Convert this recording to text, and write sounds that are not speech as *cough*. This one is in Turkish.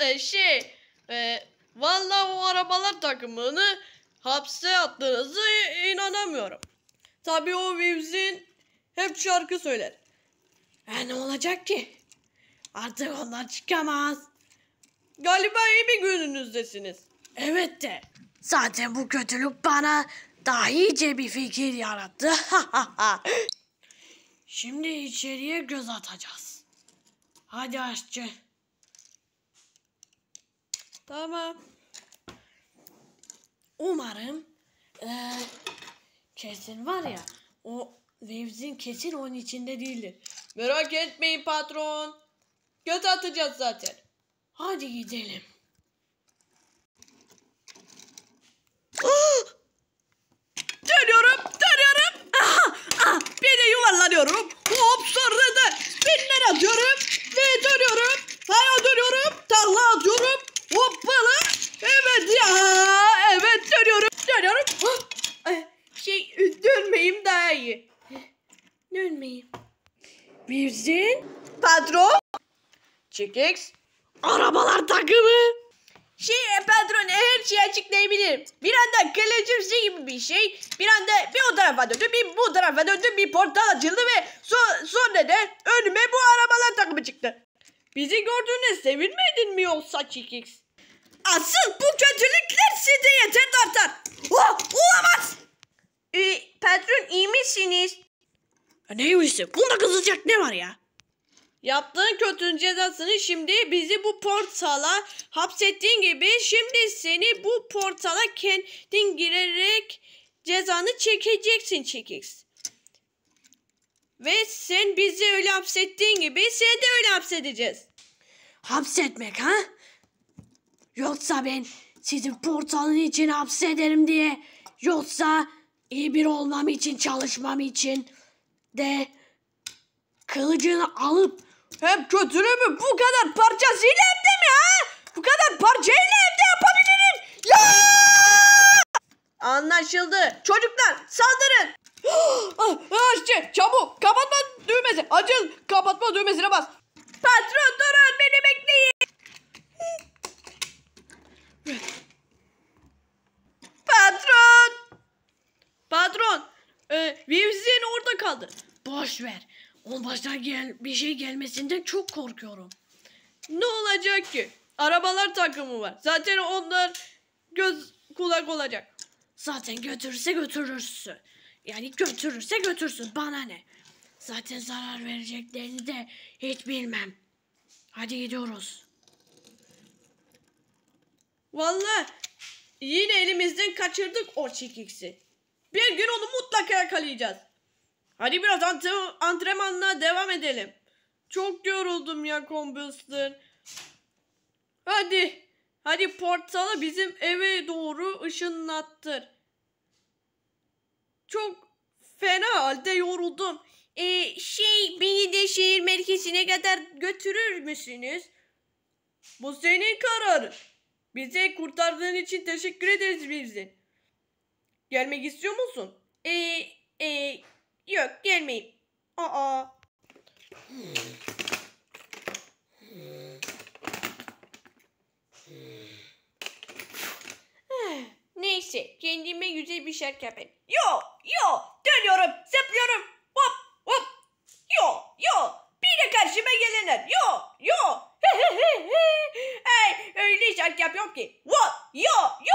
E, şey e, vallahi o arabalar takımını hapse attığınızı inanamıyorum. Tabi o Wims'in hep şarkı söyler. E ne olacak ki? Artık onlar çıkamaz. Galiba iyi bir gününüzdesiniz. Evet de. Zaten bu kötülük bana daha iyice bir fikir yarattı. *laughs* Şimdi içeriye göz atacağız. Hadi aşçı. Tamam. Umarım ee, kesin var ya o Waves'in kesin onun içinde değildir. Merak etmeyin patron. Göz atacağız zaten. Hadi gidelim. *gasps* dönüyorum, dönüyorum. Aha, aha, bir de yuvarlanıyorum. Gülmeyin. Virgin. Patron. Çekeks. Arabalar takımı. Şey e, Pedro ne her şeyi açıklayabilirim. Bir anda kalecimsi gibi bir şey. Bir anda bir o tarafa döndü bir bu tarafa döndü bir portal açıldı ve so sonra da önüme bu arabalar takımı çıktı. Bizi gördüğüne sevinmedin mi yoksa Çikix? Asıl bu kötü ne uyusu? Bunda kızacak ne var ya? Yaptığın kötünün cezasını şimdi bizi bu portala hapsettiğin gibi şimdi seni bu portala kendin girerek cezanı çekeceksin çekiksin. Ve sen bizi öyle hapsettiğin gibi seni de öyle hapsedeceğiz. Hapsetmek ha? Yoksa ben sizin portalın için hapsederim diye. Yoksa iyi bir olmam için çalışmam için de kılıcını alıp hem kötülüğümü bu kadar parçasıyla hem de mi ha? Bu kadar parçayla hem de yapabilirim. Ya! Anlaşıldı. Çocuklar saldırın. işte *gasps* ah, ah, çabuk kapatma düğmesi. Acil kapatma düğmesine bas. Patron durun beni bekleyin. Patron. Patron. Ee, Vivzi kaldı. Boş ver. O baştan gel bir şey gelmesinden çok korkuyorum. Ne olacak ki? Arabalar takımı var. Zaten onlar göz kulak olacak. Zaten götürürse götürürsün. Yani götürürse götürsün. Bana ne? Zaten zarar vereceklerini de hiç bilmem. Hadi gidiyoruz. Vallahi yine elimizden kaçırdık o çikiksi. Bir gün onu mutlaka yakalayacağız. Hadi biraz antre- antrenmanla devam edelim. Çok yoruldum ya Combustor. Hadi. Hadi portalı bizim eve doğru ışınlattır. Çok fena halde yoruldum. Ee, şey beni de şehir merkezine kadar götürür müsünüz? Bu senin kararın. Bize kurtardığın için teşekkür ederiz bizi. Gelmek istiyor musun? Ee, alabilir miyim? Aa. Eh, neyse kendime güzel bir şarkı yapayım. Yo yo dönüyorum zıplıyorum hop hop yo yo bir de karşıma gelenler yo yo hey öyle şarkı yapıyorum ki hop yo yo